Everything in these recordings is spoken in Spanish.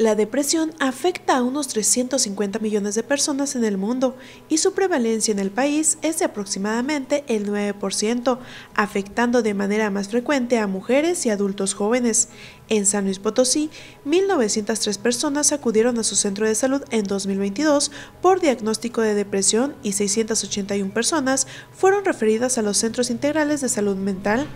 La depresión afecta a unos 350 millones de personas en el mundo y su prevalencia en el país es de aproximadamente el 9%, afectando de manera más frecuente a mujeres y adultos jóvenes. En San Luis Potosí, 1.903 personas acudieron a su centro de salud en 2022 por diagnóstico de depresión y 681 personas fueron referidas a los centros integrales de salud mental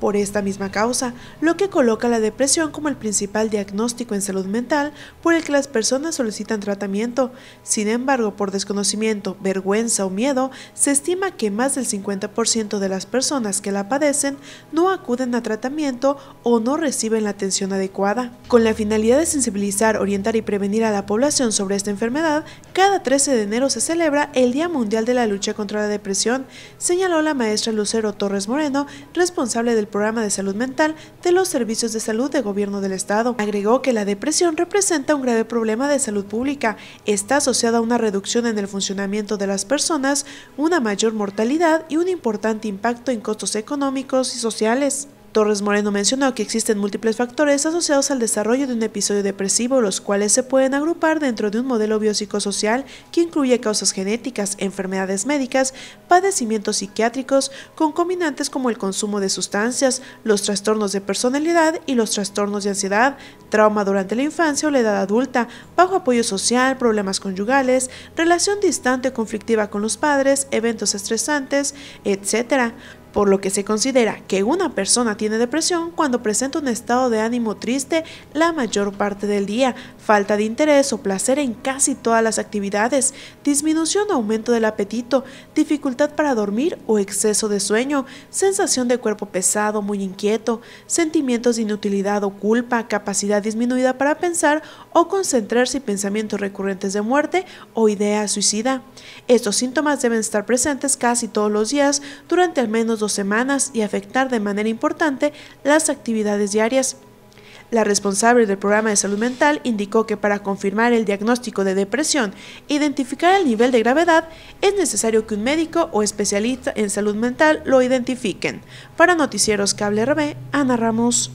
por esta misma causa, lo que coloca la depresión como el principal diagnóstico en salud mental por el que las personas solicitan tratamiento. Sin embargo, por desconocimiento, vergüenza o miedo, se estima que más del 50% de las personas que la padecen no acuden a tratamiento o no reciben la atención adecuada. Con la finalidad de sensibilizar, orientar y prevenir a la población sobre esta enfermedad, cada 13 de enero se celebra el Día Mundial de la Lucha contra la Depresión, señaló la maestra Lucero Torres Moreno, responsable del programa de salud mental de los servicios de salud de gobierno del Estado. Agregó que la depresión representa un grave problema de salud pública, está asociada a una reducción en el funcionamiento de las personas, una mayor mortalidad y un importante impacto en costos económicos y sociales. Torres Moreno mencionó que existen múltiples factores asociados al desarrollo de un episodio depresivo, los cuales se pueden agrupar dentro de un modelo biopsicosocial que incluye causas genéticas, enfermedades médicas, padecimientos psiquiátricos, combinantes como el consumo de sustancias, los trastornos de personalidad y los trastornos de ansiedad, trauma durante la infancia o la edad adulta, bajo apoyo social, problemas conyugales, relación distante o conflictiva con los padres, eventos estresantes, etc por lo que se considera que una persona tiene depresión cuando presenta un estado de ánimo triste la mayor parte del día, falta de interés o placer en casi todas las actividades, disminución o aumento del apetito, dificultad para dormir o exceso de sueño, sensación de cuerpo pesado, muy inquieto, sentimientos de inutilidad o culpa, capacidad disminuida para pensar o concentrarse y pensamientos recurrentes de muerte o idea suicida. Estos síntomas deben estar presentes casi todos los días durante al menos semanas y afectar de manera importante las actividades diarias. La responsable del programa de salud mental indicó que para confirmar el diagnóstico de depresión e identificar el nivel de gravedad, es necesario que un médico o especialista en salud mental lo identifiquen. Para Noticieros Cable RB, Ana Ramos.